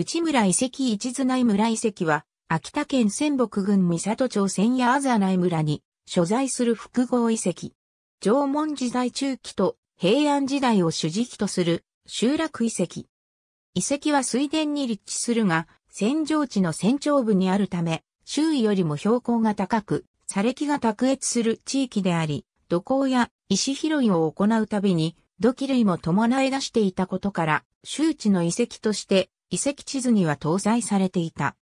内村遺跡一津内村遺跡は、秋田県仙北郡三里町千夜あざ内村に所在する複合遺跡。縄文時代中期と平安時代を主軸とする集落遺跡。遺跡は水田に立地するが、扇状地の山長部にあるため、周囲よりも標高が高く、砂礫が卓越する地域であり、土工や石拾いを行うたびに、土器類も伴い出していたことから、周知の遺跡として遺跡地図には搭載されていた。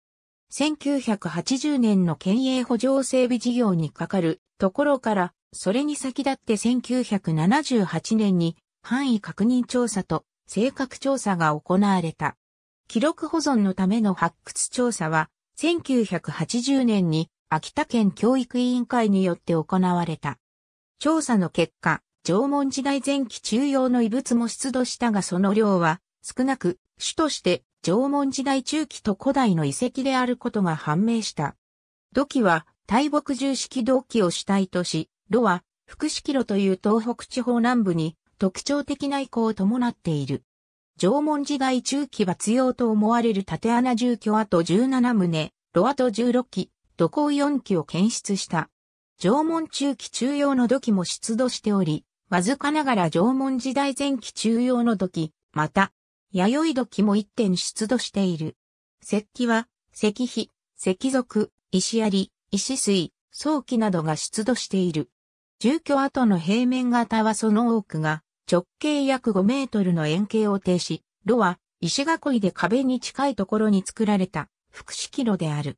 1980年の県営補助整備事業にかかるところから、それに先立って1978年に範囲確認調査と性格調査が行われた。記録保存のための発掘調査は、1980年に秋田県教育委員会によって行われた。調査の結果、縄文時代前期中央の遺物も出土したがその量は少なく、主として縄文時代中期と古代の遺跡であることが判明した。土器は大木重式土器を主体とし、炉は福式炉という東北地方南部に特徴的な遺構を伴っている。縄文時代中期は強と思われる縦穴住居跡17棟、炉跡16基、土工4基を検出した。縄文中期中央の土器も出土しており、わずかながら縄文時代前期中央の土器、また、弥生土器も一点出土している。石器は、石碑、石属、石槍、石水、早期などが出土している。住居跡の平面型はその多くが、直径約5メートルの円形を呈し、炉は石囲いで壁に近いところに作られた複式炉である。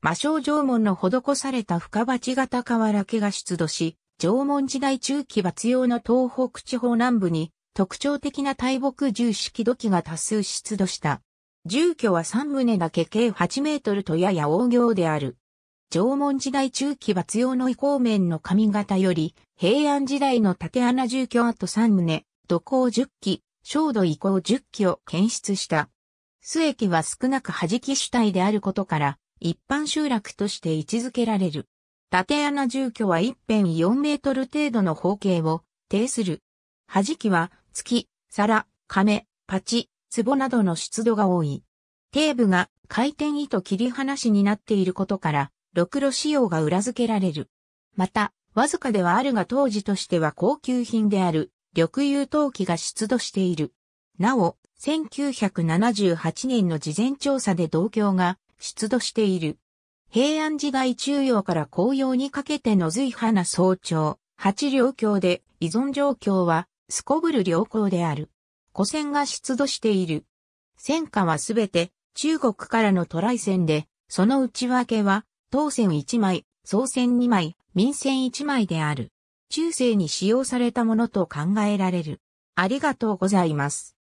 魔性縄文の施された深鉢型瓦家が出土し、縄文時代中期末用の東北地方南部に特徴的な大木重式土器が多数出土した。住居は3棟だけ計8メートルとやや大行である。縄文時代中期抜用の移行面の髪型より、平安時代の縦穴住居跡3棟、土工10基、小土移行10基を検出した。末期は少なく弾き主体であることから、一般集落として位置づけられる。縦穴住居は一辺4メートル程度の方形を呈する。弾きは月、皿、亀、パチ、壺などの湿度が多い。底部が回転糸切り離しになっていることから、ろくろ使用が裏付けられる。また、わずかではあるが当時としては高級品である、緑油陶器が出土している。なお、1978年の事前調査で同郷が出土している。平安時代中央から紅葉にかけての随派な早朝、八両郷で依存状況はすこぶる良好である。古戦が出土している。戦火はすべて中国からの渡来船で、その内訳は、当戦1枚、総船2枚、民戦1枚である。中世に使用されたものと考えられる。ありがとうございます。